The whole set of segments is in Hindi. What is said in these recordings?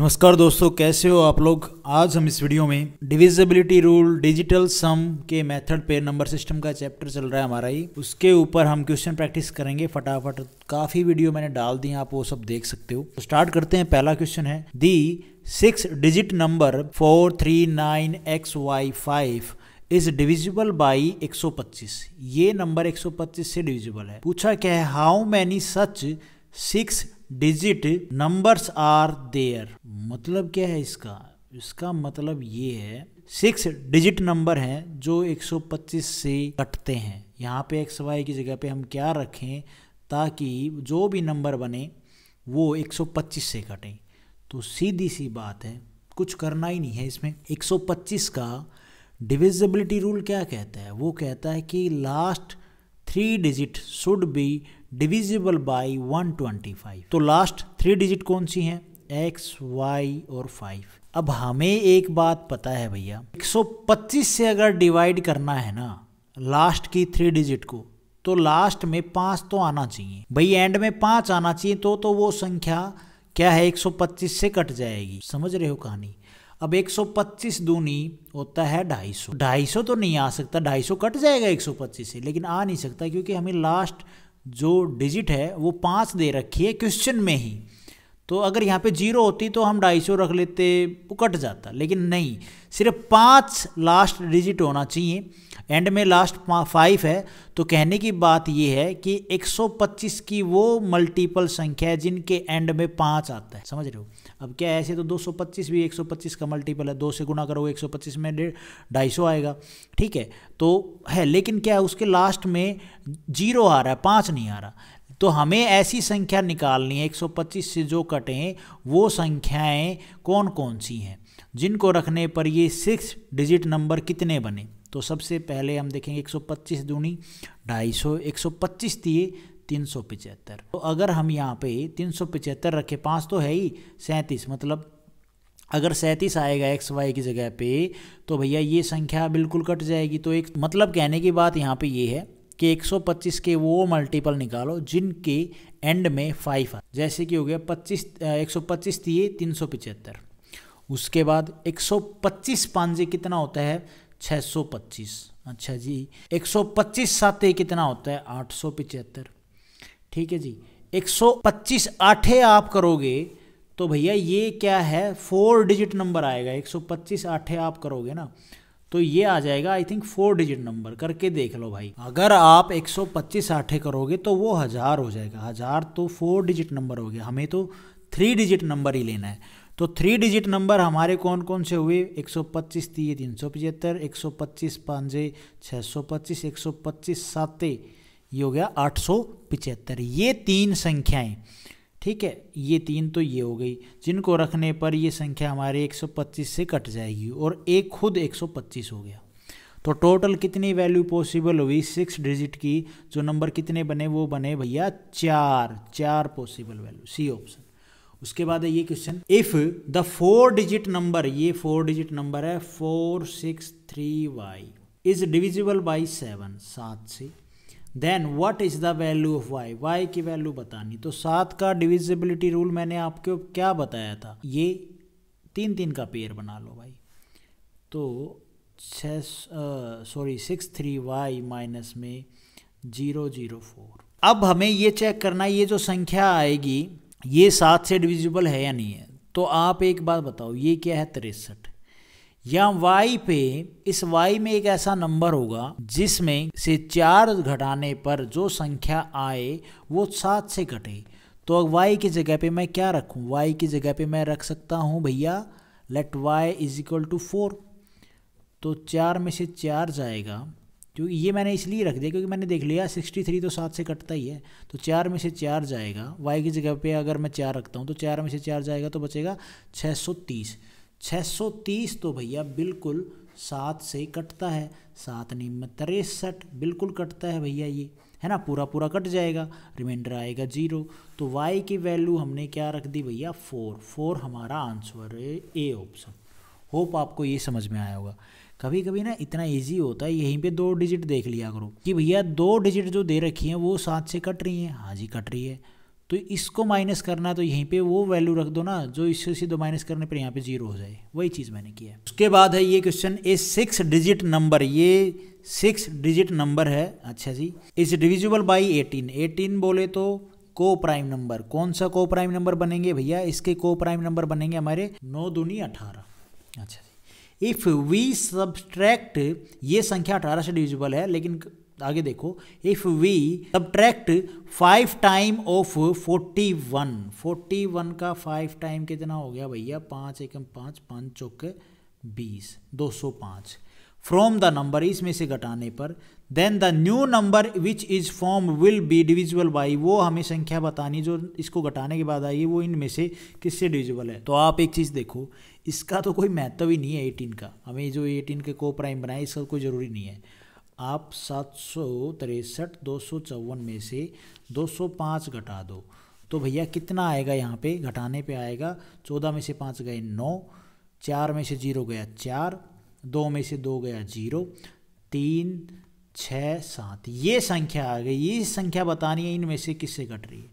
नमस्कार दोस्तों कैसे हो आप लोग आज हम इस वीडियो में डिविजिबिलिटी रूल डिजिटल सम के मेथड पे नंबर सिस्टम का चैप्टर चल रहा है हमारा ही उसके ऊपर हम क्वेश्चन प्रैक्टिस करेंगे फटाफट काफ़ी वीडियो मैंने डाल दी आप वो सब देख सकते हो तो स्टार्ट करते हैं पहला क्वेश्चन है the six digit number four three nine X Y five is divisible by 125 ये नंबर 125 से डिविजिबल है पूछा क्या है how many such six digit numbers are there मतलब क्या है इसका इसका मतलब ये है सिक्स डिजिट नंबर हैं जो 125 से कटते हैं यहाँ पे एक्स वाई की जगह पे हम क्या रखें ताकि जो भी नंबर बने वो 125 से कटें तो सीधी सी बात है कुछ करना ही नहीं है इसमें 125 का डिविजिबिलिटी रूल क्या कहता है वो कहता है कि last three digit should be divisible by 125 तो लास्ट थ्री डिजिट कौन सी हैं एक्स वाई और फाइव अब हमें एक बात पता है भैया 125 से अगर डिवाइड करना है ना लास्ट की थ्री डिजिट को तो लास्ट में पाँच तो आना चाहिए भाई एंड में पाँच आना चाहिए तो तो वो संख्या क्या है 125 से कट जाएगी समझ रहे हो कहानी अब 125 दूनी होता है 250 250 तो नहीं आ सकता 250 कट जाएगा 125 से लेकिन आ नहीं सकता क्योंकि हमें लास्ट जो डिजिट है वो पाँच दे रखी है क्वेश्चन में ही तो अगर यहाँ पे जीरो होती तो हम ढाई सौ रख लेते वो कट जाता लेकिन नहीं सिर्फ पाँच लास्ट डिजिट होना चाहिए एंड में लास्ट फाइव है तो कहने की बात यह है कि 125 की वो मल्टीपल संख्या है जिनके एंड में पाँच आता है समझ रहे हो अब क्या ऐसे तो 225 भी 125 का मल्टीपल है दो से गुना करो 125 में डेढ़ ढाई सौ आएगा ठीक है तो है लेकिन क्या है उसके लास्ट में जीरो आ रहा है पाँच नहीं आ रहा तो हमें ऐसी संख्या निकालनी है 125 से जो कटें वो संख्याएं कौन कौन सी हैं जिनको रखने पर ये सिक्स डिजिट नंबर कितने बने तो सबसे पहले हम देखेंगे 125 दूनी ढाई सौ एक सौ पच्चीस दिए तीन सौ पिचहत्तर तो अगर हम यहाँ पे तीन सौ पिचहत्तर रखें पाँच तो है ही सैंतीस मतलब अगर सैंतीस आएगा एक्स वाई की जगह पे तो भैया ये संख्या बिल्कुल कट जाएगी तो एक मतलब कहने की बात यहाँ पे ये है कि 125 के वो मल्टीपल निकालो जिनके एंड में फाइव आ जैसे कि हो गया 25 125 दिए तीन सौ पिचहत्तर उसके बाद 125 पांजे कितना होता है 625 अच्छा जी 125 साते कितना होता है आठ ठीक है जी 125 आठे आप करोगे तो भैया ये क्या है फोर डिजिट नंबर आएगा 125 आठे आप करोगे ना तो ये आ जाएगा I think four digit number करके देख लो भाई अगर आप 125 आठे करोगे तो वो हज़ार हो जाएगा हज़ार तो फोर डिजिट नंबर हो गया हमें तो थ्री डिजिट नंबर ही लेना है तो थ्री डिजिट नंबर हमारे कौन कौन से हुए 125 तीन तीन सौ पचहत्तर एक सौ पच्चीस पाँचे छः सौ पच्चीस एक सौ पच्चीस सात ये हो गया आठ सौ पचहत्तर ये तीन संख्याएं ठीक है ये तीन तो ये हो गई जिनको रखने पर ये संख्या हमारे 125 से कट जाएगी और एक खुद 125 हो गया तो टोटल कितनी वैल्यू पॉसिबल हुई सिक्स डिजिट की जो नंबर कितने बने वो बने भैया चार चार पॉसिबल वैल्यू सी ऑप्शन उसके बाद है ये question if the four digit number ये फोर डिजिट नंबर है four six three y is divisible by seven सात से then what is the value of y y की वैल्यू बतानी तो सात का डिविजिबिलिटी रूल मैंने आपको क्या बताया था ये तीन तीन का पेयर बना लो भाई तो छः sorry six three y minus में जीरो जीरो फोर अब हमें ये चेक करना है ये जो संख्या आएगी ये सात से डिविजिबल है या नहीं है तो आप एक बात बताओ ये क्या है तिरसठ या वाई पे इस वाई में एक ऐसा नंबर होगा जिसमें से चार घटाने पर जो संख्या आए वो सात से घटे तो वाई की जगह पे मैं क्या रखूँ वाई की जगह पे मैं रख सकता हूँ भैया let y is equal to four तो चार में से चार जाएगा क्योंकि ये मैंने इसलिए रख दिया क्योंकि मैंने देख लिया सिक्सटी थ्री तो सात से कटता ही है तो चार में से चार जाएगा वाई की जगह पे अगर मैं चार रखता हूँ तो चार में से चार जाएगा तो बचेगा छः सौ तीस 630 तो भैया बिल्कुल सात से कटता है सात निम्न तिरसठ बिल्कुल कटता है भैया ये है ना पूरा पूरा कट जाएगा रिमाइंडर आएगा जीरो तो वाई की वैल्यू हमने क्या रख दी भैया फोर फोर हमारा आंसर है ए ऑप्शन होप आपको ये समझ में आया होगा कभी कभी ना इतना इजी होता है यहीं पे दो डिजिट देख लिया करो कि भैया दो डिजिट जो दे रखी हैं वो सात से कट रही हैं हाँ जी कट रही है तो इसको माइनस करना तो यहीं पे वो वैल्यू रख दो ना जो इससे सीधे माइनस करने पर यहाँ पे जीरो हो जाए वही चीज़ मैंने किया उसके बाद है ये question a six digit number ये सिक्स डिजिट नंबर है अच्छा जी is divisible by eighteen eighteen बोले तो को प्राइम नंबर कौन सा को प्राइम नंबर बनेंगे भैया इसके को प्राइम नंबर बनेंगे हमारे नौ दूनी अठारह अच्छा जी इफ़ वी सब्सट्रैक्ट ये संख्या अठारह से डिविजिबल है लेकिन आगे देखो if we tract five time of forty one forty one का फाइव टाइम कितना हो गया भैया पाँच एकम पाँच पाँच चौके बीस दो सौ पाँच फ्रॉम द नंबर इसमें से घटाने पर then the new number which is form will be divisible by वो हमें संख्या बतानी जो इसको घटाने के बाद आई वो इनमें से किससे डिविजिबल है तो आप एक चीज़ देखो इसका तो कोई महत्व ही नहीं है एटीन का हमें जो एटीन के को प्राइम बनाए इसका कोई ज़रूरी नहीं है आप सात सौ तिरसठ दो सौ चौवन में से दो सौ पाँच घटा दो तो भैया कितना आएगा यहाँ पे घटाने पे आएगा चौदह में से पाँच गए नौ चार में से जीरो गया चार दो में से दो गया जीरो तीन छः सात ये संख्या आ गई ये संख्या बतानी है इनमें से किससे घट रही है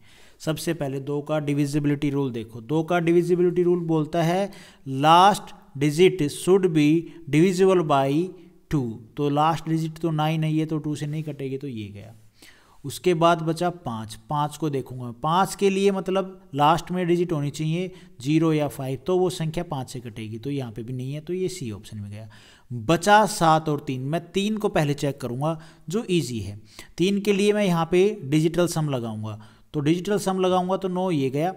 सबसे पहले दो का डिविजिबिलिटी रूल देखो दो का डिविजिबिलिटी रूल बोलता है last digit should be divisible by two तो लास्ट डिजिट तो नाइन है ये तो टू से नहीं कटेगी तो ये गया उसके बाद बचा पाँच पाँच को देखूंगा पाँच के लिए मतलब लास्ट में डिजिट होनी चाहिए जीरो या फाइव तो वो संख्या पाँच से कटेगी तो यहाँ पे भी नहीं है तो ये सी ऑप्शन में गया बचा सात और तीन मैं तीन को पहले चेक करूँगा जो ईजी है तीन के लिए मैं यहाँ पे डिजिटल सम लगाऊँगा तो डिजिटल सम लगाऊँगा तो नो ये गया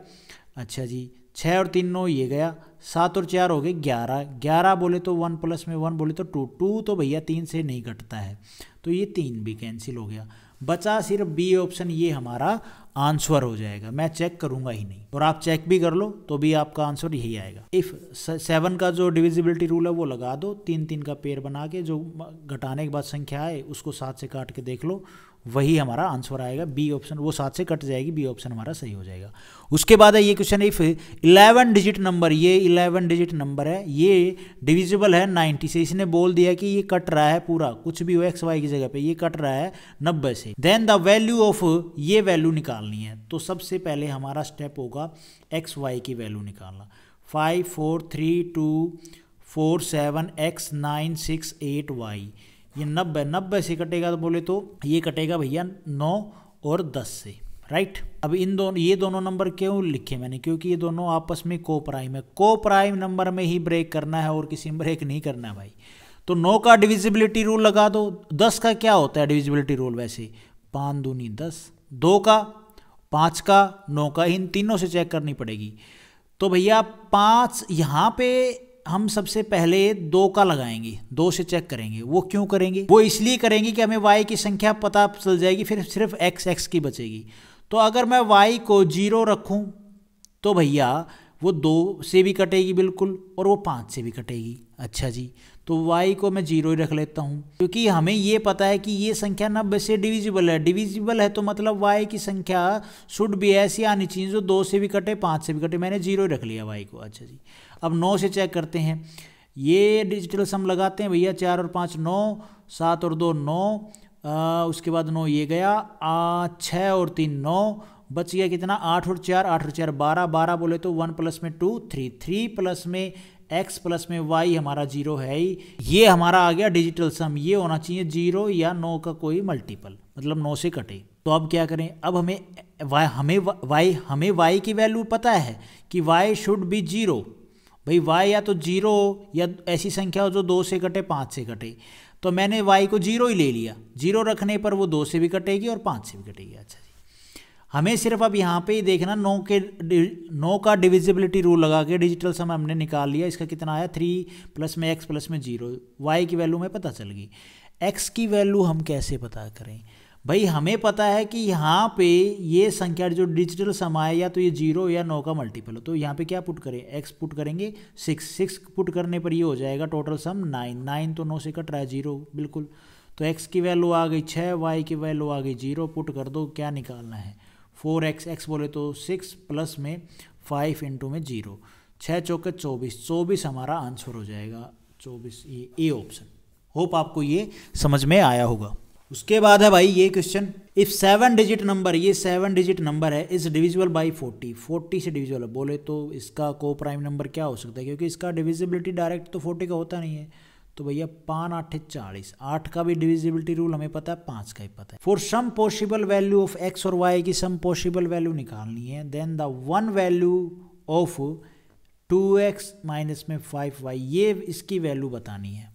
अच्छा जी छः और तीन नौ ये गया सात और चार हो गए ग्यारह ग्यारह बोले तो वन प्लस में वन बोले तो टू टू तो भैया तीन से नहीं घटता है तो ये तीन भी कैंसिल हो गया बचा सिर्फ बी ऑप्शन ये हमारा आंसर हो जाएगा मैं चेक करूंगा ही नहीं और आप चेक भी कर लो तो भी आपका आंसर यही आएगा इफ सेवन का जो डिविजिबिलिटी रूल है वो लगा दो तीन तीन का पेड़ बना के जो घटाने के बाद संख्या आए उसको सात से काट के देख लो वही हमारा आंसर आएगा बी ऑप्शन वो सात से कट जाएगी बी ऑप्शन हमारा सही हो जाएगा उसके बाद है ये question if eleven digit number ये इलेवन डिजिट नंबर है ये डिविजिबल है नाइन्टी से इसने बोल दिया कि ये कट रहा है पूरा कुछ भी हो एक्स वाई की जगह पे ये कट रहा है नब्बे से देन द वैल्यू ऑफ ये वैल्यू निकालनी है तो सबसे पहले हमारा स्टेप होगा एक्स वाई की वैल्यू निकालना five four three two four seven x nine six eight y ये नब्बे नब्बे से कटेगा तो बोले तो ये कटेगा भैया नौ और दस से राइट अब इन दोनों ये दोनों नंबर क्यों लिखे मैंने क्योंकि ये दोनों आपस में को प्राइम है को प्राइम नंबर में ही ब्रेक करना है और किसी में ब्रेक नहीं करना है भाई तो नौ का डिविजिबिलिटी रूल लगा दो दस का क्या होता है डिविजिबिलिटी रूल वैसे पाँच दूनी दस दो का पाँच का नौ का इन तीनों से चेक करनी पड़ेगी तो भैया पाँच यहाँ पे हम सबसे पहले दो का लगाएंगे दो से चेक करेंगे वो क्यों करेंगे वो इसलिए करेंगे कि हमें वाई की संख्या पता चल जाएगी फिर सिर्फ एक्स एक्स की बचेगी तो अगर मैं वाई को जीरो रखूँ तो भैया वो दो से भी कटेगी बिल्कुल और वो पाँच से भी कटेगी अच्छा जी तो y को मैं जीरो ही रख लेता हूँ क्योंकि हमें ये पता है कि ये संख्या नब्बे से डिविजिबल है डिविजिबल है तो मतलब y की संख्या शुड भी ऐसी आनी चाहिए जो दो से भी कटे पाँच से भी कटे मैंने जीरो ही रख लिया y को अच्छा जी अब नौ से चेक करते हैं ये डिजिटल सम लगाते हैं भैया चार और पाँच नौ सात और दो नौ आ, उसके बाद नौ ये गया छः और तीन नौ बच गया कितना आठ और चार आठ और चार बारह बारह बोले तो वन प्लस में टू थ्री थ्री प्लस में एक्स प्लस में वाई हमारा जीरो है ही ये हमारा आ गया डिजिटल सम ये होना चाहिए जीरो या नौ का कोई मल्टीपल मतलब नौ से कटे तो अब क्या करें अब हमें वाई हमें वाई हमें वाई की वैल्यू पता है कि वाई शुड बी जीरो भाई वाई या तो जीरो हो या ऐसी संख्या हो जो दो से कटे पाँच से कटे तो मैंने वाई को जीरो ही ले लिया जीरो रखने पर वो दो से भी कटेगी और पाँच से भी कटेगी अच्छा जी हमें सिर्फ अब यहाँ पे ही देखना नौ के नौ का डिविजिबिलिटी रूल लगा के डिजिटल सम हमने निकाल लिया इसका कितना आया थ्री प्लस में एक्स प्लस में जीरो वाई की वैल्यू में पता चल गई एक्स की वैल्यू हम कैसे पता करें भाई हमें पता है कि यहाँ पे ये संख्या जो डिजिटल समाय या तो ये जीरो या नौ का मल्टीपल हो तो यहाँ पे क्या पुट करें एक्स पुट करेंगे सिक्स सिक्स पुट करने पर ये हो जाएगा टोटल सम नाइन नाइन तो नौ से कट रहा है जीरो बिल्कुल तो एक्स की वैल्यू आ गई छः वाई की वैल्यू आ गई जीरो पुट कर दो क्या निकालना है फोर एक्स एक्स बोले तो सिक्स प्लस में फाइव इंटू में जीरो छः चौके चौबीस चौबीस हमारा आंसर हो जाएगा चौबीस ये ए ऑप्शन होप आपको ये समझ में आया होगा उसके बाद है भाई ये question if seven digit number ये सेवन डिजिट नंबर है is divisible by forty forty से डिविजिबल है बोले तो इसका को प्राइम नंबर क्या हो सकता है क्योंकि इसका डिविजिबिलिटी डायरेक्ट तो फोर्टी का होता नहीं है तो भैया पाँच आठ चालीस आठ का भी डिविजिबिलिटी रूल हमें पता है पाँच का ही पता है for some possible value of x और वाई की सम पॉसिबल वैल्यू निकालनी है then the one value of two x minus में फाइव वाई ये इसकी वैल्यू बतानी है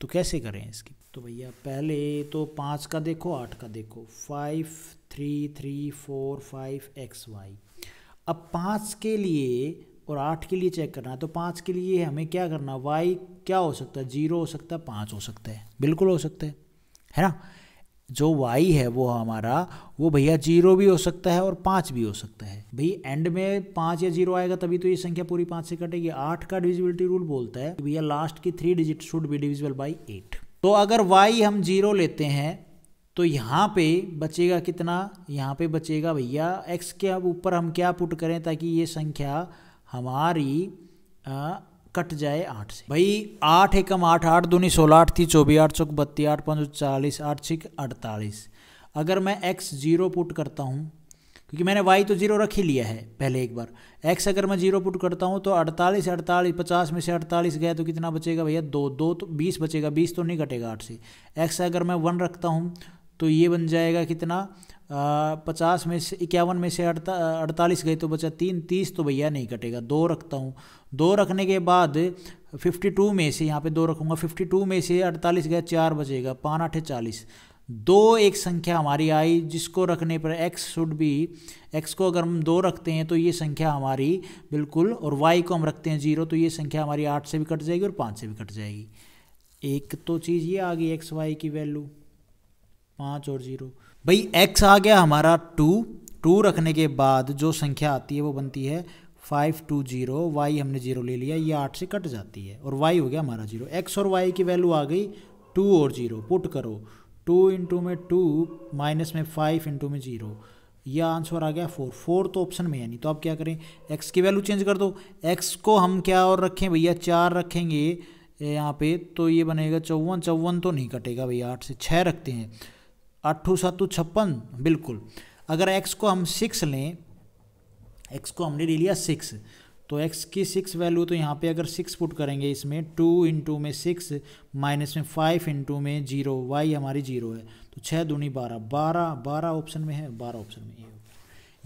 तो कैसे करें इसकी तो भैया पहले तो पाँच का देखो आठ का देखो five three three four five x y अब पाँच के लिए और आठ के लिए चेक करना है तो पाँच के लिए हमें क्या करना वाई क्या हो सकता है जीरो हो सकता है पाँच हो सकता है बिल्कुल हो सकता है है ना जो वाई है वो हमारा वो भैया जीरो भी हो सकता है और पाँच भी हो सकता है भैया एंड में पाँच या जीरो आएगा तभी तो ये संख्या पूरी पाँच से कटेगी आठ का डिविजिबिलिटी रूल बोलता है भैया लास्ट की three digit should be divisible by eight तो अगर y हम जीरो लेते हैं तो यहाँ पे बचेगा कितना यहाँ पे बचेगा भैया x के अब ऊपर हम क्या पुट करें ताकि ये संख्या हमारी आ, कट जाए आठ से भाई आठ एकम आठ आठ दूनी सोलह आठ थी चौबीस आठ चौक बत्तीस आठ पाँच चालीस आठ छिक अड़तालीस अगर मैं x जीरो पुट करता हूँ क्योंकि मैंने वाई तो जीरो रख ही लिया है पहले एक बार एक्स अगर मैं जीरो पुट करता हूँ तो अड़तालीस अड़तालीस पचास में से अड़तालीस गया तो कितना बचेगा भैया दो दो तो बीस बचेगा बीस तो नहीं कटेगा आठ से एक्स अगर मैं वन रखता हूँ तो ये बन जाएगा कितना पचास में से इक्यावन में से अड़ता अड़तालीस गए तो बचा तीन तीस तो भैया नहीं कटेगा दो रखता हूँ दो रखने के बाद फिफ्टी टू में से यहाँ पे दो रखूँगा फिफ्टी टू में से अड़तालीस गया चार बचेगा पाँच आठ चालीस दो एक संख्या हमारी आई जिसको रखने पर एक्स शुड बी एक्स को अगर हम दो रखते हैं तो ये संख्या हमारी बिल्कुल और वाई को हम रखते हैं जीरो तो ये संख्या हमारी आठ से भी कट जाएगी और पाँच से भी कट जाएगी एक तो चीज़ ये आ गई एक्स वाई की वैल्यू पाँच और जीरो भाई एक्स आ गया हमारा टू टू रखने के बाद जो संख्या आती है वो बनती है फाइव टू जीरो वाई हमने जीरो ले लिया ये आठ से कट जाती है और वाई हो गया हमारा जीरो एक्स और वाई की वैल्यू आ गई टू और जीरो पुट करो टू इंटू में टू माइनस में फाइव इंटू में ज़ीरो यह आंसर आ गया फोर फोर तो ऑप्शन में है नहीं तो आप क्या करें एक्स की वैल्यू चेंज कर दो एक्स को हम क्या और रखें भैया चार रखेंगे यहाँ पे तो ये बनेगा चौवन चौवन तो नहीं कटेगा भैया आठ से छः रखते हैं अट्ठू सात छप्पन बिल्कुल अगर एक्स को हम सिक्स लें एक्स को हमने ले लिया सिक्स तो एक्स की सिक्स वैल्यू तो यहाँ पे अगर सिक्स पुट करेंगे इसमें टू इंटू में सिक्स माइनस में फाइव इंटू में जीरो वाई हमारी जीरो है तो छः दूनी बारह बारह बारह ऑप्शन में है बारह ऑप्शन में ये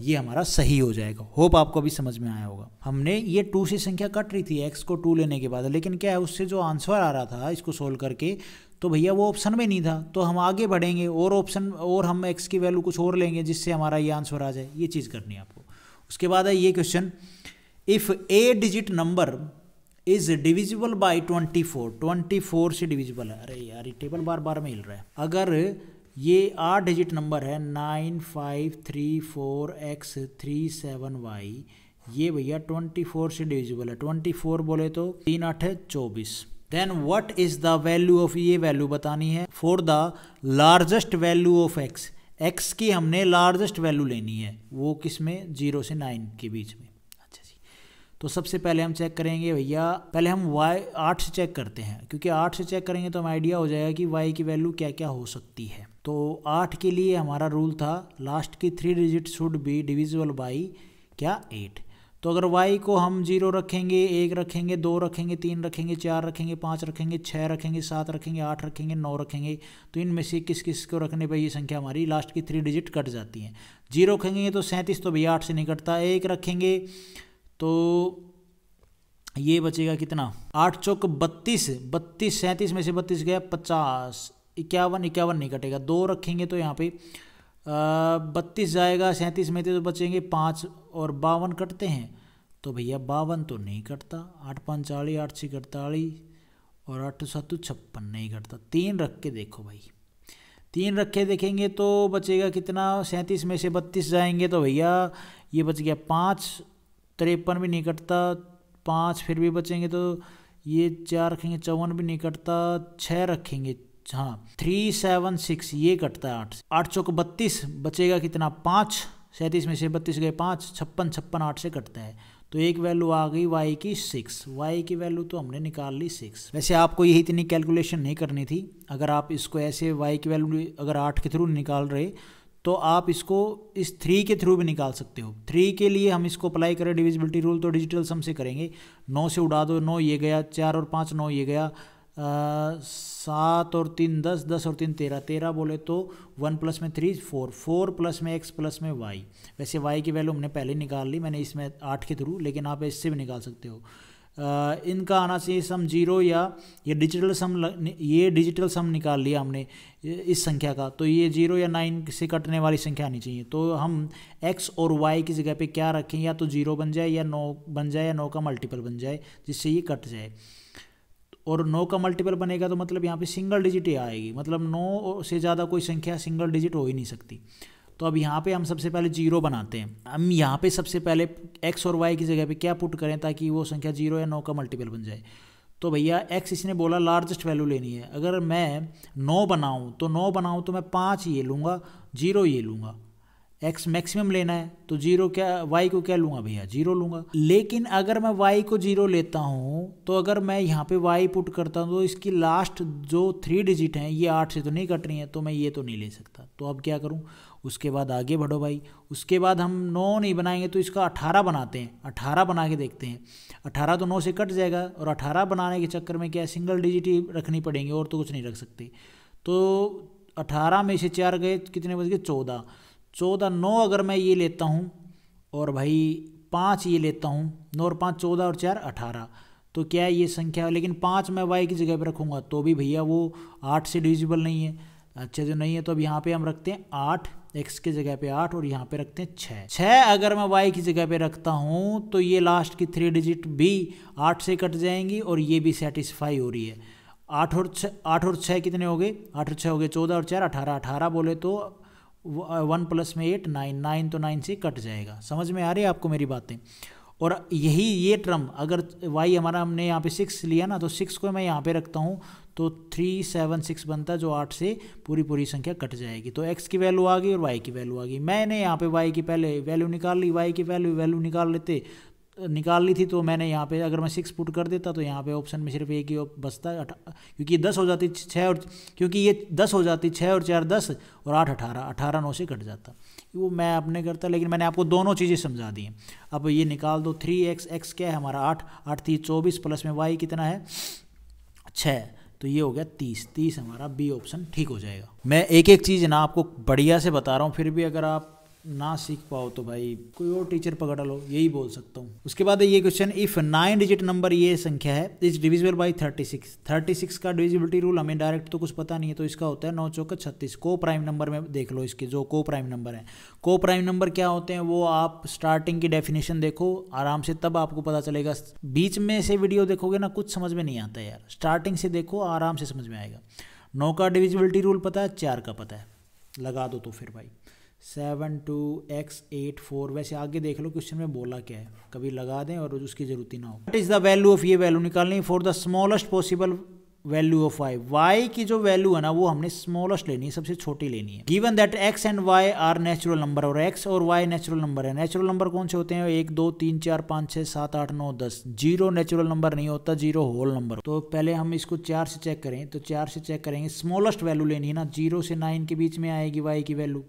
ये हमारा सही हो जाएगा होप आपको अभी समझ में आया होगा हमने ये टू से संख्या कट रही थी एक्स को टू लेने के बाद लेकिन क्या है उससे जो आंसर आ रहा था इसको सोल्व करके तो भैया वो ऑप्शन में नहीं था तो हम आगे बढ़ेंगे और ऑप्शन और हम एक्स की वैल्यू कुछ और लेंगे जिससे हमारा ये आंसर आ जाए ये चीज़ करनी है आपको उसके बाद है ये question if a digit number is divisible by 24 24 से डिविजिबल है अरे यार ये टेबल बार बार में हिल रहा है अगर ये आठ डिजिट नंबर है nine five three four x three seven y ये भैया ट्वेंटी फोर से डिविजिबल है ट्वेंटी फोर बोले तो तीन आठ है चौबीस then what is the value of ये वैल्यू बतानी है for the largest value of x x की हमने लार्जेस्ट वैल्यू लेनी है वो किस में जीरो से नाइन के बीच में तो सबसे पहले हम चेक करेंगे भैया पहले हम वाई आठ से चेक करते हैं क्योंकि आठ से चेक करेंगे तो हमें आइडिया हो जाएगा कि वाई की वैल्यू क्या क्या हो सकती है तो आठ के लिए हमारा रूल था लास्ट की three digit should be divisible by क्या एट तो अगर वाई को हम जीरो रखेंगे एक रखेंगे दो रखेंगे तीन रखेंगे चार रखेंगे पाँच रखेंगे छः रखेंगे सात रखेंगे आठ रखेंगे नौ रखेंगे तो इनमें से किस किस को रखने पर ये संख्या हमारी लास्ट की थ्री डिजिट कट जाती है जीरो रखेंगे तो सैंतीस तो भैया आठ से नहीं कटता एक रखेंगे तो ये बचेगा कितना आठ चौक बत्तीस बत्तीस सैंतीस में से बत्तीस गया पचास इक्यावन इक्यावन नहीं कटेगा दो रखेंगे तो यहाँ पे बत्तीस जाएगा सैंतीस में तो बचेंगे पाँच और बावन कटते हैं तो भैया बावन तो नहीं कटता आठ पाँच चालीस आठ छः अड़तालीस और आठ सत्तु छप्पन नहीं कटता तीन रख के देखो भाई तीन रखे देखेंगे तो बचेगा कितना सैंतीस में से बत्तीस जाएंगे तो भैया ये बच गया पाँच तिरपन भी नहीं कटता पाँच फिर भी बचेंगे तो ये चार रखेंगे चौवन भी नहीं कटता छः रखेंगे हाँ थ्री सेवन सिक्स ये कटता है आठ आठ सौ बत्तीस बचेगा कितना पाँच सैंतीस में से बत्तीस गए पाँच छप्पन छप्पन आठ से कटता है तो एक वैल्यू आ गई वाई की सिक्स वाई की वैल्यू तो हमने निकाल ली सिक्स वैसे आपको यही इतनी कैलकुलेशन नहीं करनी थी अगर आप इसको ऐसे वाई की वैल्यू अगर आठ के थ्रू निकाल रहे तो आप इसको इस थ्री के थ्रू भी निकाल सकते हो थ्री के लिए हम इसको अप्लाई करें डिविजिबिलिटी रूल तो डिजिटल सम से करेंगे नौ से उड़ा दो नौ ये गया चार और पाँच नौ ये गया सात और तीन दस दस और तीन तेरह तेरह बोले तो वन प्लस में थ्री फोर फोर प्लस में एक्स प्लस में वाई वैसे वाई की वैल्यू हमने पहले निकाल ली मैंने इसमें आठ के थ्रू लेकिन आप इससे भी निकाल सकते हो इनका आना चाहिए सम जीरो या ये डिजिटल सम ये डिजिटल सम निकाल लिया हमने इस संख्या का तो ये जीरो या नाइन से कटने वाली संख्या आनी चाहिए तो हम एक्स और वाई की जगह पे क्या रखें या तो जीरो बन जाए या नौ बन जाए या नौ का मल्टीपल बन जाए जिससे ये कट जाए और नौ का मल्टीपल बनेगा तो मतलब यहाँ पे सिंगल डिजिट ही आएगी मतलब नौ से ज़्यादा कोई संख्या सिंगल डिजिट हो ही नहीं सकती तो अब यहाँ पे हम सबसे पहले जीरो बनाते हैं हम यहाँ पे सबसे पहले एक्स और वाई की जगह पे क्या पुट करें ताकि वो संख्या जीरो या नौ का मल्टीपल बन जाए तो भैया एक्स इसने बोला लार्जेस्ट वैल्यू लेनी है अगर मैं नौ बनाऊँ तो नौ बनाऊँ तो मैं पाँच ये लूँगा जीरो ये लूँगा एक्स मैक्सिमम लेना है तो जीरो क्या वाई को क्या लूंगा भैया जीरो लूंगा लेकिन अगर मैं वाई को जीरो लेता हूँ तो अगर मैं यहाँ पे वाई पुट करता हूँ तो इसकी लास्ट जो थ्री डिजिट हैं ये आठ से तो नहीं कट रही है तो मैं ये तो नहीं ले सकता तो अब क्या करूँ उसके बाद आगे बढ़ो भाई उसके बाद हम नौ नहीं बनाएंगे तो इसका अठारह बनाते हैं अठारह बना के देखते हैं अठारह तो नौ से कट जाएगा और अठारह बनाने के चक्कर में क्या सिंगल डिजिट ही रखनी पड़ेंगे और तो कुछ नहीं रख सकते तो अठारह में से चार गए कितने बज गए चौदह चौदह नौ अगर मैं ये लेता हूँ और भाई पाँच ये लेता हूँ नौ और पाँच चौदह और चार अठारह तो क्या ये संख्या लेकिन पाँच मैं वाई की जगह पर रखूँगा तो भी भैया वो आठ से डिविजिबल नहीं है अच्छा जो नहीं है तो अब यहाँ पे हम रखते हैं आठ एक्स के जगह पे आठ और यहाँ पे रखते हैं छः छः अगर मैं वाई की जगह पे रखता हूँ तो ये लास्ट की थ्री डिजिट भी आठ से कट जाएंगी और ये भी सेटिस्फाई हो रही है आठ और छः आठ और छः कितने हो गए आठ और छः हो गए चौदह और चार अठारह अठारह बोले तो वन प्लस में एट नाइन नाइन तो नाइन से कट जाएगा समझ में आ रही है आपको मेरी बातें और यही ये ट्रम अगर वाई हमारा हमने यहाँ पे सिक्स लिया ना तो सिक्स को मैं यहाँ पे रखता हूँ तो थ्री सेवन सिक्स बनता है जो आठ से पूरी पूरी संख्या कट जाएगी तो एक्स की वैल्यू आ गई और वाई की वैल्यू आ गई मैंने यहाँ पे वाई की पहले वैल्यू निकाल ली वाई की वैल्यू वैल्यू निकाल लेते निकालनी थी तो मैंने यहाँ पे अगर मैं सिक्स पुट कर देता तो यहाँ पे ऑप्शन में सिर्फ एक ही बचता है क्योंकि दस हो जाती छः और क्योंकि ये दस हो जाती छः और चार दस और आठ अठारह अठारह नौ से कट जाता वो मैं अपने करता लेकिन मैंने आपको दोनों चीज़ें समझा दी हैं अब ये निकाल दो थ्री एक्स एक्स क्या है हमारा आठ आठ तीस चौबीस प्लस में वाई कितना है छः तो ये हो गया तीस तीस हमारा बी ऑप्शन ठीक हो जाएगा मैं एक एक चीज़ ना आपको बढ़िया से बता रहा हूँ फिर भी अगर आप ना सीख पाओ तो भाई कोई और टीचर पकड़ लो यही बोल सकता हूँ उसके बाद ये question if nine digit number ये संख्या है is divisible by thirty six thirty six का डिविजिबिलिटी रूल हमें डायरेक्ट तो कुछ पता नहीं है तो इसका होता है नौ चौका छत्तीस को प्राइम नंबर में देख लो इसके जो को प्राइम नंबर है को प्राइम नंबर क्या होते हैं वो आप स्टार्टिंग की डेफिनेशन देखो आराम से तब आपको पता चलेगा बीच में से वीडियो देखोगे ना कुछ समझ में नहीं आता यार स्टार्टिंग से देखो आराम से समझ में आएगा नौ का डिविजिबिलिटी रूल पता है चार का पता है लगा दो तो फिर भाई seven two x eight four वैसे आगे देख लो क्वेश्चन में बोला क्या है कभी लगा दें और उसकी जरूरत ही ना हो what is the value of ये वैल्यू निकालनी for the smallest possible value of y y की जो वैल्यू है ना वो हमने स्मॉलेस्ट लेनी है सबसे छोटी लेनी है given that x and y are natural number और एक्स और वाई नेचुरल नंबर है नेचुरल नंबर कौन से होते हैं एक दो तीन चार पाँच छः सात आठ नौ दस जीरो नेचुरल नंबर नहीं होता जीरो होल नंबर तो पहले हम इसको चार से चेक करें तो चार से चेक करेंगे स्मॉलेस्ट वैल्यू लेनी है ना जीरो से नाइन के बीच में आएगी वाई की वैल्यू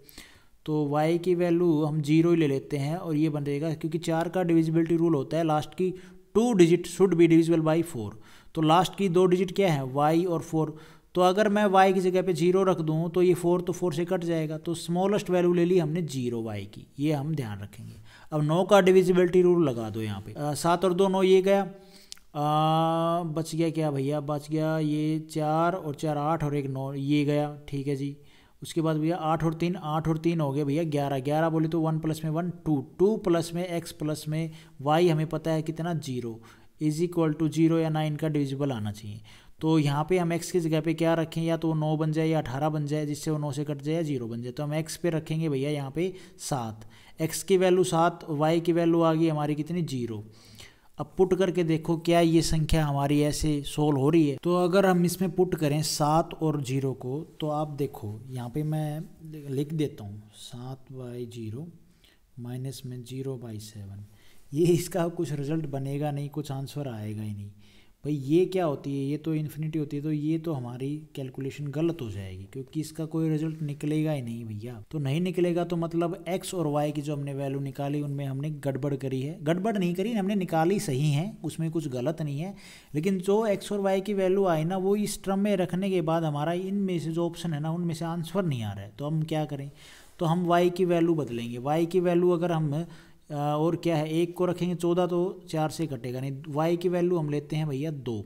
तो वाई की वैल्यू हम जीरो ही ले लेते हैं और ये बन जाएगा क्योंकि चार का डिविजिबिलिटी रूल होता है लास्ट की two digit should be divisible by four तो लास्ट की दो डिजिट क्या है वाई और फोर तो अगर मैं वाई की जगह पे जीरो रख दूँ तो ये फोर तो फोर से कट जाएगा तो स्मॉलेस्ट वैल्यू ले ली हमने जीरो वाई की ये हम ध्यान रखेंगे अब नौ का डिविजिबिलिटी रूल लगा दो यहाँ पे सात और दो नौ ये गया आ, बच गया क्या भैया बच गया ये चार और चार आठ और एक नौ ये गया ठीक है जी उसके बाद भैया आठ और तीन आठ और तीन हो गया भैया ग्यारह ग्यारह बोले तो वन प्लस में वन टू टू प्लस में एक्स प्लस में वाई हमें पता है कितना zero is equal to zero या नाइन का डिविजिबल आना चाहिए तो यहाँ पे हम एक्स की जगह पे क्या रखें या तो वो नौ बन जाए या अठारह बन जाए जिससे वो नौ से कट जाए या जीरो बन जाए तो हम एक्स पे रखेंगे भैया यहाँ पे सात एक्स की वैल्यू सात वाई की वैल्यू आ गई हमारी कितनी जीरो अब पुट करके देखो क्या ये संख्या हमारी ऐसे सोल्व हो रही है तो अगर हम इसमें पुट करें सात और जीरो को तो आप देखो यहाँ पे मैं लिख देता हूँ सात बाई जीरो माइनस में जीरो बाई सेवन ये इसका कुछ रिजल्ट बनेगा नहीं कुछ आंसर आएगा ही नहीं भाई ये क्या होती है ये तो इन्फिनिटी होती है तो ये तो हमारी कैलकुलेशन गलत हो जाएगी क्योंकि इसका कोई रिजल्ट निकलेगा ही नहीं भैया तो नहीं निकलेगा तो मतलब एक्स और वाई की जो हमने वैल्यू निकाली उनमें हमने गड़बड़ करी है गड़बड़ नहीं करी हमने निकाली सही है उसमें कुछ गलत नहीं है लेकिन जो एक्स और वाई की वैल्यू आई ना वो इस ट्रम में रखने के बाद हमारा इनमें से जो ऑप्शन है ना उनमें से आंसर नहीं आ रहा है तो हम क्या करें तो हम y की वैल्यू बदलेंगे y की वैल्यू अगर हम और क्या है एक को रखेंगे चौदह तो चार से कटेगा नहीं वाई की वैल्यू हम लेते हैं भैया दो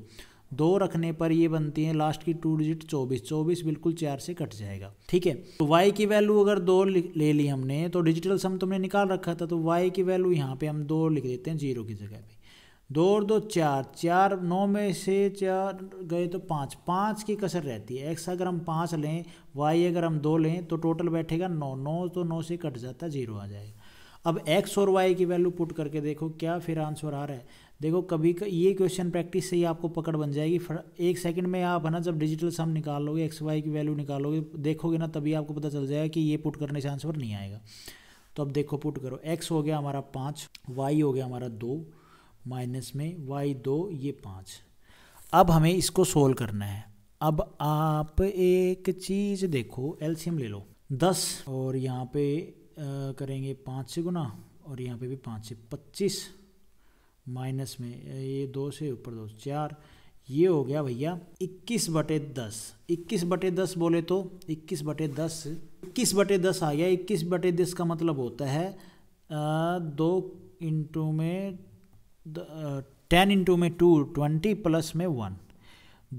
दो रखने पर ये बनती है लास्ट की टू डिजिट चौबीस चौबीस बिल्कुल चार से कट जाएगा ठीक है तो वाई की वैल्यू अगर दो ले ली हमने तो डिजिटल सम तुमने निकाल रखा था तो वाई की वैल्यू यहाँ पे हम दो लिख देते हैं जीरो की जगह पे दो और दो चार चार नौ में से चार गए तो पाँच पाँच की कसर रहती है एक्स अगर हम पाँच लें वाई अगर हम दो लें तो टोटल बैठेगा नौ नौ तो नौ से कट जाता जीरो आ जाएगा अब एक्स और वाई की वैल्यू पुट करके देखो क्या फिर आंसर आ रहा है देखो कभी ये क्वेश्चन प्रैक्टिस से ही आपको पकड़ बन जाएगी एक सेकंड में आप है ना जब डिजिटल सम निकाल लोगे एक्स वाई की वैल्यू निकालोगे देखोगे ना तभी आपको पता चल जाएगा कि ये पुट करने से आंसर नहीं आएगा तो अब देखो पुट करो एक्स हो गया हमारा पाँच वाई हो गया हमारा दो माइनस में वाई दो ये पाँच अब हमें इसको सोल्व करना है अब आप एक चीज़ देखो एल्शियम ले लो दस और यहाँ पे करेंगे पाँच से गुना और यहाँ पे भी पाँच से पच्चीस माइनस में ये दो से ऊपर दो चार ये हो गया भैया इक्कीस बटे दस इक्कीस बटे दस बोले तो इक्कीस बटे दस इक्कीस बटे दस आ गया इक्कीस बटे दस का मतलब होता है दो इंटू में टेन इंटू में टू ट्वेंटी प्लस में वन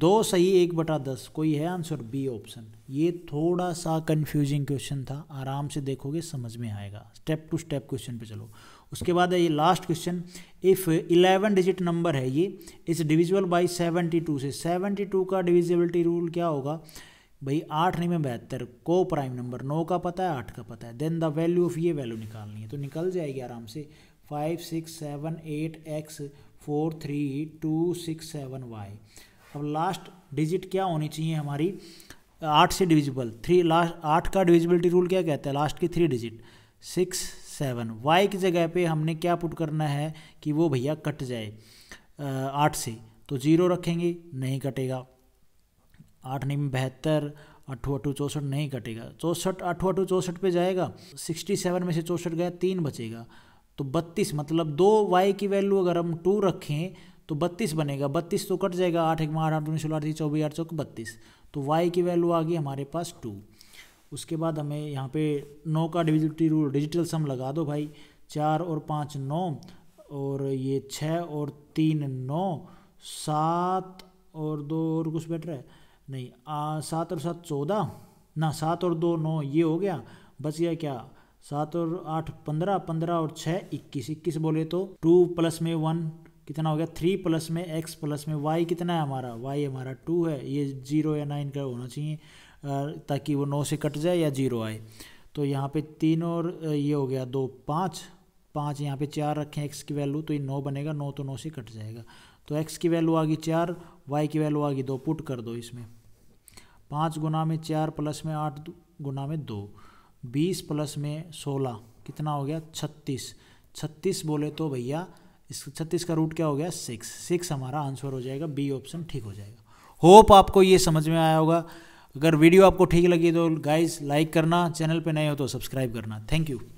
दो सही एक बटा दस कोई है आंसर बी ऑप्शन ये थोड़ा सा कंफ्यूजिंग क्वेश्चन था आराम से देखोगे समझ में आएगा स्टेप टू स्टेप क्वेश्चन पे चलो उसके बाद है ये last question if eleven digit number है ये is divisible by seventy two से सेवेंटी टू का डिविजिबिलिटी रूल क्या होगा भाई आठ नहीं में बेहतर को प्राइम नंबर नौ का पता है आठ का पता है देन द वैल्यू ऑफ ये वैल्यू निकालनी है तो निकल जाएगी आराम से five six seven eight x four three two six seven y अब लास्ट डिजिट क्या होनी चाहिए हमारी आठ से डिविजिबल थ्री लास्ट आठ का डिविजिबिलिटी रूल क्या कहता है लास्ट की three digit six seven y की जगह पे हमने क्या पुट करना है कि वो भैया कट जाए आठ से तो जीरो रखेंगे नहीं कटेगा आठ नहीं में बहत्तर अठो अठू चौंसठ नहीं कटेगा चौंसठ अठो अठू चौंसठ पे जाएगा सिक्सटी सेवन में से चौंसठ गया तीन बचेगा तो बत्तीस मतलब दो वाई की वैल्यू अगर हम टू रखें तो बत्तीस बनेगा बत्तीस तो कट जाएगा आठ एक आठ आठ उन्नीस सोलह आठ चौबीस आठ चौक बत्तीस तो y की वैल्यू आ गई हमारे पास टू उसके बाद हमें यहाँ पे नौ का डिविजिटी रूल डिजिटल सम लगा दो भाई चार और पाँच नौ और ये छः और तीन नौ सात और दो और कुछ बेटर है नहीं सात और सात चौदह ना सात और दो नौ ये हो गया बच गया क्या सात और आठ पंद्रह पंद्रह और छः इक्कीस इक्कीस बोले तो टू प्लस में वन कितना हो गया थ्री प्लस में एक्स प्लस में वाई कितना है हमारा वाई हमारा टू है ये जीरो या नाइन का होना चाहिए ताकि वो नौ से कट जाए या जीरो आए तो यहाँ पे तीन और ये हो गया दो पाँच पाँच यहाँ पे चार रखें एक्स की वैल्यू तो ये नौ बनेगा नौ तो नौ से कट जाएगा तो एक्स की वैल्यू आ गई चार वाई की वैल्यू आ गई दो पुट कर दो इसमें पाँच गुना में चार प्लस में आठ गुना में दो बीस प्लस में सोलह कितना हो गया छत्तीस छत्तीस बोले तो भैया इस छत्तीस का रूट क्या हो गया सिक्स सिक्स हमारा आंसर हो जाएगा बी ऑप्शन ठीक हो जाएगा होप आपको ये समझ में आया होगा अगर वीडियो आपको ठीक लगी तो गाइज लाइक करना चैनल पे नए हो तो सब्सक्राइब करना थैंक यू